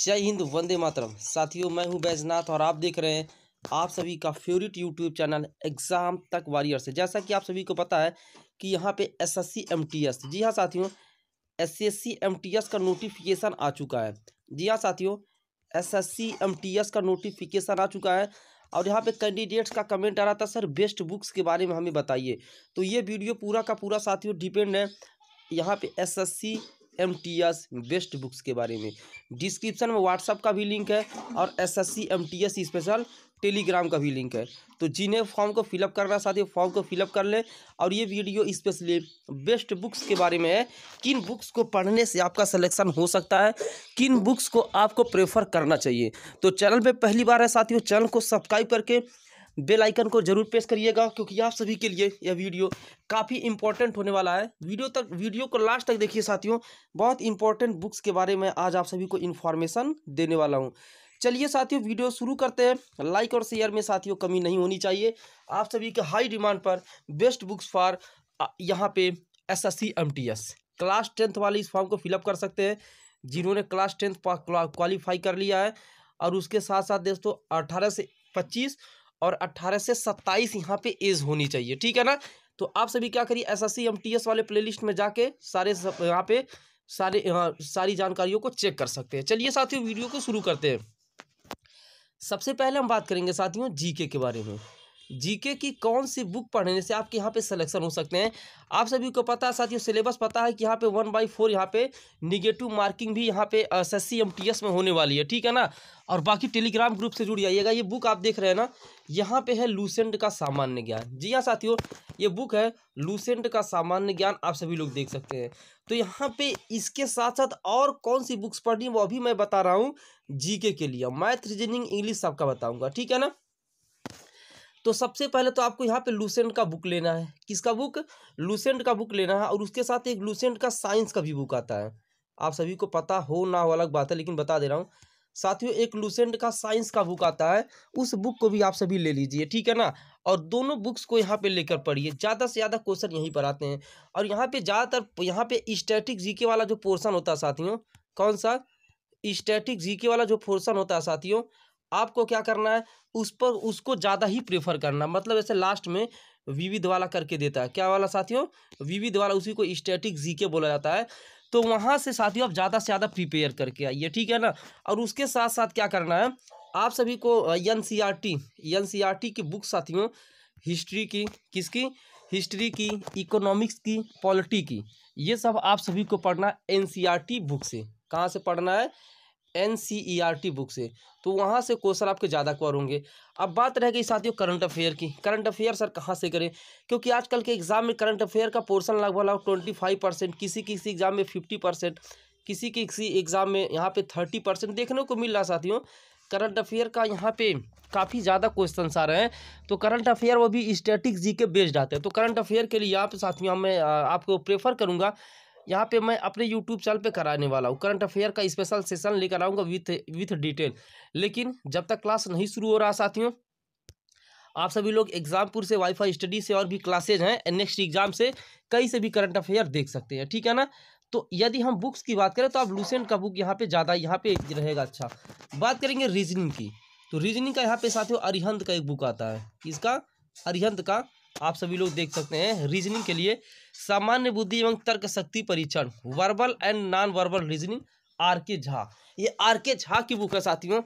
जय हिंद वंदे मातरम साथियों मैं हूं बैजनाथ और आप देख रहे हैं आप सभी का फेवरेट यूट्यूब चैनल एग्ज़ाम तक वारियर से जैसा कि आप सभी को पता है कि यहां पे एसएससी एमटीएस जी हां साथियों एसएससी एमटीएस का नोटिफिकेशन आ चुका है जी हां साथियों एसएससी एमटीएस का नोटिफिकेशन आ चुका है और यहाँ पे कैंडिडेट्स का कमेंट आ रहा था सर बेस्ट बुक्स के बारे में हमें बताइए तो ये वीडियो पूरा का पूरा साथियों डिपेंड है यहाँ पे SSC M T S best books के बारे में डिस्क्रिप्शन में व्हाट्सअप का भी लिंक है और S S C M T S special Telegram का भी लिंक है तो जिन्हें फॉर्म को फिलअप करना है साथ ही फॉर्म को फिलअप कर लें और ये वीडियो स्पेशली बेस्ट बुक्स के बारे में है किन बुक्स को पढ़ने से आपका सिलेक्शन हो सकता है किन बुक्स को आपको प्रेफर करना चाहिए तो चैनल पे पहली बार है साथियों चैनल को सब्सक्राइब करके बेल आइकन को जरूर प्रेस करिएगा क्योंकि आप सभी के लिए यह वीडियो काफ़ी इंपॉर्टेंट होने वाला है वीडियो तक वीडियो को लास्ट तक देखिए साथियों बहुत इंपॉर्टेंट बुक्स के बारे में आज आप सभी को इन्फॉर्मेशन देने वाला हूँ चलिए साथियों वीडियो शुरू करते हैं लाइक और शेयर में साथियों कमी नहीं होनी चाहिए आप सभी के हाई डिमांड पर बेस्ट बुक्स फॉर यहाँ पे S S C M T S class tenth वाले इस फॉर्म को फिलअप कर सकते हैं जिन्होंने क्लास टेंथ क्वालिफाई कर लिया है और उसके साथ साथ दोस्तों अठारह से पच्चीस और अट्ठारह से सत्ताईस यहाँ पे एज होनी चाहिए ठीक है ना तो आप सभी क्या करिए S S C M T S वाले प्लेलिस्ट में जाके सारे यहाँ पे सारे यहाँ सारी जानकारियों को चेक कर सकते हैं चलिए साथियों वीडियो को शुरू करते हैं सबसे पहले हम बात करेंगे साथियों जीके के बारे में जीके की कौन सी बुक पढ़ने से आपके यहाँ पे सिलेक्शन हो सकते हैं आप सभी को पता है साथियों सिलेबस पता है कि यहाँ पे वन बाई फोर यहाँ पे निगेटिव मार्किंग भी यहाँ पे एस एस में होने वाली है ठीक है ना और बाकी टेलीग्राम ग्रुप से जुड़ जाइएगा ये बुक आप देख रहे हैं ना यहाँ पे है लूसेंट का सामान्य ज्ञान जी हाँ साथियों ये बुक है लूसेंट का सामान्य ज्ञान आप सभी लोग देख सकते हैं तो यहाँ पे इसके साथ साथ और कौन सी बुक्स पढ़नी वो अभी मैं बता रहा हूँ जीके के लिए मैथ रीजनिंग इंग्लिश सबका बताऊँगा ठीक है ना तो सबसे पहले तो आपको यहाँ पे लूसेंट का बुक लेना है किसका बुक लूसेंट का बुक लेना है और उसके साथ एक लूसेंट का साइंस का भी बुक आता है आप सभी को पता हो ना हो अलग बात है लेकिन बता दे रहा हूँ साथियों एक लूसेंट का साइंस का बुक आता है उस बुक को भी आप सभी ले लीजिए ठीक है ना और दोनों बुक्स को यहाँ पे लेकर पढ़िए ज़्यादा से ज़्यादा क्वेश्चन यहीं पर आते हैं और यहाँ पे ज़्यादातर यहाँ पे स्टैटिक जीके वाला जो पोर्सन होता है साथियों कौन सा स्टैटिक जीके वाला जो पोर्सन होता है साथियों आपको क्या करना है उस पर उसको ज़्यादा ही प्रेफर करना मतलब ऐसे लास्ट में विविध वाला करके देता है क्या वाला साथियों विविध वाला उसी को स्टैटिक जी के बोला जाता है तो वहाँ से साथियों आप ज़्यादा से ज़्यादा प्रिपेयर करके आइए ठीक है ना और उसके साथ साथ क्या करना है आप सभी को N C R T N C R T की बुक साथियों हिस्ट्री की किसकी हिस्ट्री की इकोनॉमिक्स की पॉलिटी की ये सब आप सभी को पढ़ना N C R T book से कहाँ से पढ़ना है N C E R T book से तो वहाँ से क्वेश्चन आपके ज़्यादा कवर होंगे अब बात रह गई साथियों करंट अफेयर की करंट अफेयर सर कहाँ से करें क्योंकि आजकल के एग्ज़ाम में करंट अफेयर का पोर्सन लगभग लगभग ट्वेंटी फाइव परसेंट किसी किसी एग्ज़ाम में फिफ्टी परसेंट किसी किसी एग्ज़ाम में यहाँ पे थर्टी परसेंट देखने को मिल रहा साथियों करंट अफेयर का यहाँ पे काफ़ी ज़्यादा क्वेश्चन आ रहे हैं तो करंट अफेयर वो भी स्टैटिक जी के बेस्ड आते हैं तो करंट अफेयर के लिए आप साथियों मैं आपको प्रेफर करूँगा यहाँ पे मैं अपने यूट्यूब चैनल पे कराने वाला हूँ करंट अफेयर का स्पेशल सेशन लेकर आऊँगा विथ विथ डिटेल लेकिन जब तक क्लास नहीं शुरू हो रहा साथियों आप सभी लोग एग्जामपुर से वाईफाई स्टडी से और भी क्लासेज हैं नेक्स्ट एग्जाम से कई से भी करंट अफेयर देख सकते हैं ठीक है ना तो यदि हम बुक्स की बात करें तो आप लूसेंट का बुक यहाँ पे ज़्यादा यहाँ पे रहेगा अच्छा बात करेंगे रीजनिंग की तो रीजनिंग का यहाँ पे साथियों अरिहंत का एक बुक आता है इसका अरिहंत का आप सभी लोग देख सकते हैं रीजनिंग के लिए सामान्य बुद्धि एवं तर्क शक्ति परीक्षण verbal and non verbal reasoning R K Jha ये आर के झा की बुक है साथियों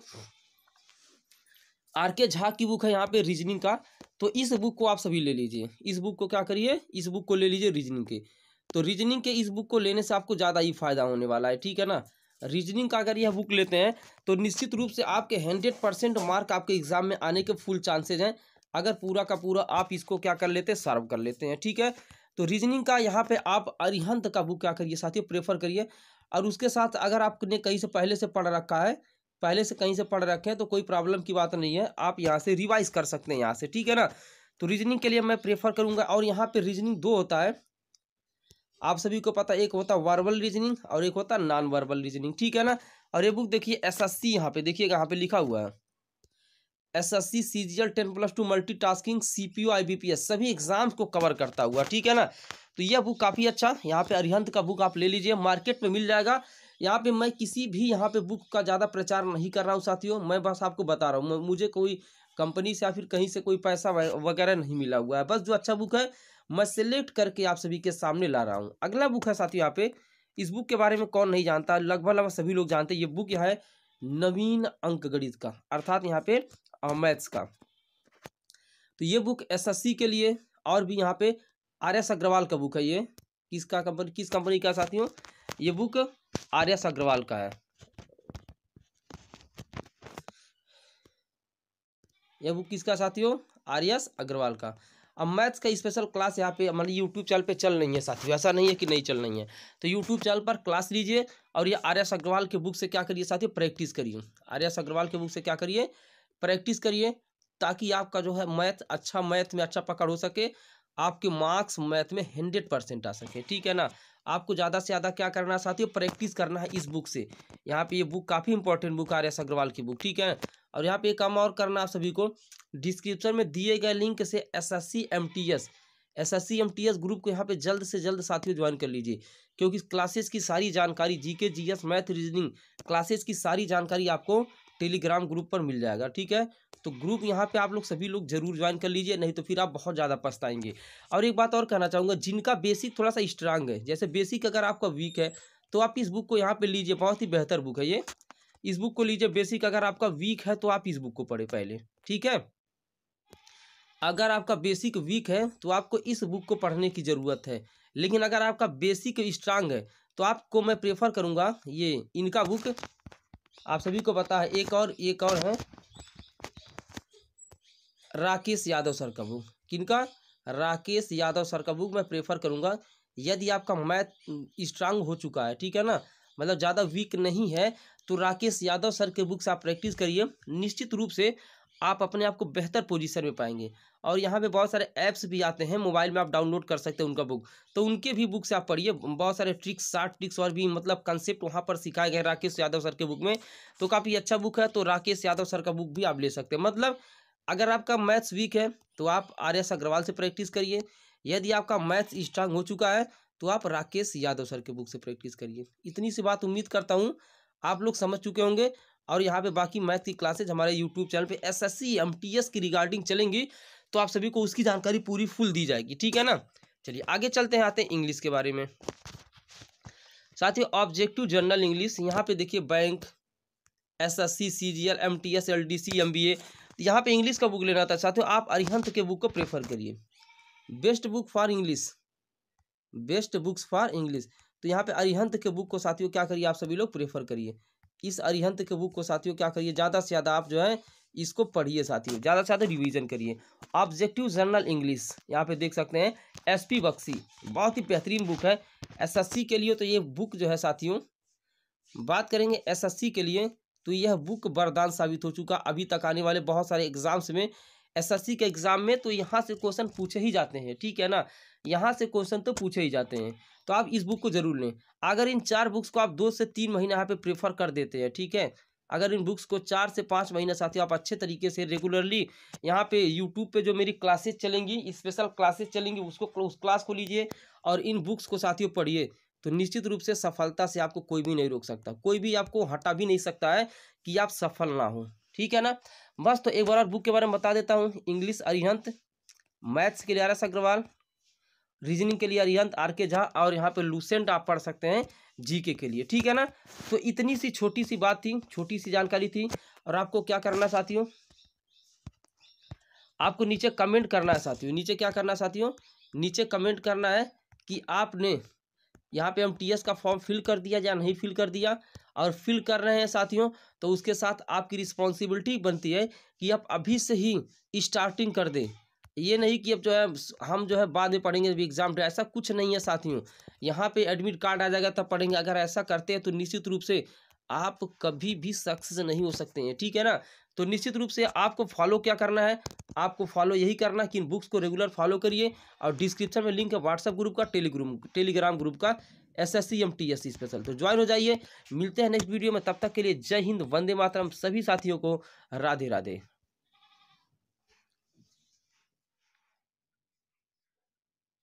आर के झा की बुक है यहाँ पे रीजनिंग का तो इस बुक को आप सभी ले लीजिए इस बुक को क्या करिए इस बुक को ले लीजिए रीजनिंग के तो रीजनिंग के इस बुक को लेने से आपको ज़्यादा ही फायदा होने वाला है ठीक है ना रीजनिंग का अगर यह बुक लेते हैं तो निश्चित रूप से आपके हंड्रेड परसेंट मार्क आपके एग्जाम में आने के फुल चांसेज हैं अगर पूरा का पूरा आप इसको क्या कर लेते हैं सर्व कर लेते हैं ठीक है तो रीजनिंग का यहाँ पे आप अरिहंत का बुक क्या करिए साथियों प्रेफर करिए और उसके साथ अगर आपने कहीं से पहले से पढ़ रखा है पहले से कहीं से पढ़ रखे हैं तो कोई प्रॉब्लम की बात नहीं है आप यहाँ से रिवाइज कर सकते हैं यहाँ से ठीक है ना तो रीजनिंग के लिए मैं प्रेफर करूँगा और यहाँ पर रीजनिंग दो होता है आप सभी को पता एक होता वर्बल रीजनिंग और एक होता नॉन वर्बल रीजनिंग ठीक है ना और ये बुक देखिए एस एस सी यहाँ पे देखिएगा यहाँ पे लिखा हुआ है S S C C G L ten plus two multi tasking C P I B P S सभी एग्जाम्स को कवर करता हुआ ठीक है ना तो यह बुक काफ़ी अच्छा यहाँ पे अरिहंत का बुक आप ले लीजिए मार्केट में मिल जाएगा यहाँ पे मैं किसी भी यहाँ पे बुक का ज़्यादा प्रचार नहीं कर रहा हूँ साथियों मैं बस आपको बता रहा हूँ मुझे कोई कंपनी से या फिर कहीं से कोई पैसा वगैरह नहीं मिला हुआ है बस जो अच्छा बुक है मैं सेलेक्ट करके आप सभी के सामने ला रहा हूँ अगला बुक है साथियों यहाँ पे इस बुक के बारे में कौन नहीं जानता लगभग लगभग सभी लोग जानते हैं ये बुक यह है नवीन अंकगणित का अर्थात यहाँ पे मैथ्स का तो ये बुक एसएससी के लिए और भी यहाँ पे आर एस अग्रवाल का बुक है ये किसका कंपनी किस कंपनी का साथियों ये बुक आर एस अग्रवाल का है ये बुक किसका साथियों आर एस अग्रवाल का अब मैथ्स का स्पेशल क्लास यहाँ पे मतलब यूट्यूब चैनल पे चल नहीं है साथियों ऐसा नहीं है कि नहीं चल नहीं है तो यूट्यूब चैनल पर क्लास लीजिए और ये आर एस अग्रवाल के बुक से क्या करिए साथियों प्रैक्टिस करिए आर एस अग्रवाल के बुक से क्या करिए प्रैक्टिस करिए ताकि आपका जो है मैथ अच्छा मैथ में अच्छा पकड़ हो सके आपके मार्क्स मैथ में हंड्रेड परसेंट आ सके ठीक है ना आपको ज़्यादा से ज़्यादा क्या करना है साथियों प्रैक्टिस करना है इस बुक से यहाँ पे ये बुक काफ़ी इंपॉर्टेंट बुक आर्यस अग्रवाल की बुक ठीक है और यहाँ पे एक काम और करना आप सभी को डिस्क्रिप्शन में दिए गए लिंक से S S C M T S S S C M T S group को यहाँ पे जल्द से जल्द साथियों ज्वाइन कर लीजिए क्योंकि क्लासेस की सारी जानकारी G K G S math reasoning classes की सारी जानकारी आपको टेलीग्राम ग्रुप पर मिल जाएगा ठीक है तो ग्रुप यहाँ पे आप लोग सभी लोग जरूर ज्वाइन कर लीजिए नहीं तो फिर आप बहुत ज़्यादा पछताएंगे और एक बात और कहना चाहूँगा जिनका बेसिक थोड़ा सा स्ट्रांग है जैसे बेसिक अगर आपका वीक है तो आप इस बुक को यहाँ पर लीजिए बहुत ही बेहतर बुक है ये इस बुक को लीजिए बेसिक अगर आपका वीक है तो आप इस बुक को पढ़े पहले ठीक है अगर आपका बेसिक वीक है तो आपको इस बुक को पढ़ने की ज़रूरत है लेकिन अगर आपका बेसिक स्ट्रांग है तो आपको मैं प्रेफर करूंगा ये इनका बुक आप सभी को पता है एक और एक और है राकेश यादव सर का बुक किनका राकेश यादव सर का बुक मैं प्रेफर करूंगा यदि आपका मैथ स्ट्रांग हो चुका है ठीक है ना मतलब ज़्यादा वीक नहीं है तो राकेश यादव सर के बुक से आप प्रैक्टिस करिए निश्चित रूप से आप अपने आप को बेहतर पोजीशन में पाएंगे और यहाँ पे बहुत सारे ऐप्स भी आते हैं मोबाइल में आप डाउनलोड कर सकते हैं उनका बुक तो उनके भी बुक से आप पढ़िए बहुत सारे ट्रिक्स शार्ट ट्रिक्स और भी मतलब कंसेप्ट वहाँ पर सिखाए गए राकेश यादव सर के बुक में तो काफ़ी अच्छा बुक है तो राकेश यादव सर का बुक भी आप ले सकते हैं मतलब अगर आपका मैथ्स वीक है तो आप आर एस अग्रवाल से प्रैक्टिस करिए यदि आपका मैथ्स स्ट्रांग हो चुका है तो आप राकेश यादव सर के बुक से प्रैक्टिस करिए इतनी सी बात उम्मीद करता हूँ आप लोग समझ चुके होंगे और यहाँ पे बाकी मैथ की क्लासेज हमारे यूट्यूब चैनल पे S S C M T S की रिगार्डिंग चलेंगी तो आप सभी को उसकी जानकारी पूरी फुल दी जाएगी ठीक है ना चलिए आगे चलते हैं आते हैं इंग्लिश के बारे में साथ ही ऑब्जेक्टिव जर्नल इंग्लिश यहाँ पे देखिए bank S S C C G L M T S L D C M B A यहाँ पे इंग्लिश का बुक लेना था साथियों आप अरिहंत के बुक को प्रेफर करिए best book for English best books for English तो यहाँ पे अरिहंत के बुक को साथियों क्या करिए आप सभी लोग प्रेफर करिए इस अरिहंत के बुक को साथियों क्या करिए ज़्यादा से ज़्यादा आप जो है इसको पढ़िए साथियों ज़्यादा से ज़्यादा रिविजन करिए ऑब्जेक्टिव जर्नल इंग्लिश यहाँ पे देख सकते हैं एस पी बक्सी बहुत ही बेहतरीन बुक है एसएससी के लिए तो ये बुक जो है साथियों बात करेंगे एसएससी के लिए तो यह बुक वरदान साबित हो चुका अभी तक आने वाले बहुत सारे एग्जाम्स में एसएससी के एग्ज़ाम में तो यहाँ से क्वेश्चन पूछे ही जाते हैं ठीक है ना यहाँ से क्वेश्चन तो पूछे ही जाते हैं तो आप इस बुक को जरूर लें अगर इन चार बुक्स को आप दो से तीन महीना यहाँ पे प्रेफर कर देते हैं ठीक है अगर इन बुक्स को चार से पाँच महीने साथियों आप अच्छे तरीके से रेगुलरली यहाँ पे यूट्यूब पे जो मेरी क्लासेस चलेंगी स्पेशल क्लासेस चलेंगी उसको उस क्लास को लीजिए और इन बुक्स को साथियों पढ़िए तो निश्चित रूप से सफलता से आपको कोई भी नहीं रोक सकता कोई भी आपको हटा भी नहीं सकता है कि आप सफल ना हों ठीक है ना बस तो एक बार और बुक के बारे में बता देता हूँ इंग्लिश अरिहंत मैथ्स के लिए आर एस अग्रवाल रीजनिंग के लिए अरिहंत आर के झा और यहाँ पे लूसेंट आप पढ़ सकते हैं जीके के लिए ठीक है ना तो इतनी सी छोटी सी बात थी छोटी सी जानकारी थी और आपको क्या करना चाहती हूँ आपको नीचे कमेंट करना है साथियों नीचे क्या करना चाहती साथियों नीचे कमेंट करना है कि आपने यहाँ पे हम टीएस का फॉर्म फिल कर दिया या नहीं फिल कर दिया और फिल कर रहे हैं साथियों तो उसके साथ आपकी रिस्पॉन्सिबिलिटी बनती है कि आप अभी से ही स्टार्टिंग कर दें ये नहीं कि अब जो है हम जो है बाद में पढ़ेंगे अभी एग्जाम ऐसा कुछ नहीं है साथियों यहाँ पे एडमिट कार्ड आ जाएगा तब पढ़ेंगे अगर ऐसा करते हैं तो निश्चित रूप से आप कभी भी सक्सेस नहीं हो सकते हैं ठीक है ना तो निश्चित रूप से आपको फॉलो क्या करना है आपको फॉलो यही करना है कि इन बुक्स को रेगुलर फॉलो करिए और डिस्क्रिप्शन में लिंक है व्हाट्सअप ग्रुप का टेलीग्रुप टेलीग्राम ग्रुप का S S C M T S C special तो ज्वाइन हो जाइए मिलते हैं नेक्स्ट वीडियो में तब तक के लिए जय हिंद वंदे मातरम सभी साथियों को राधे राधे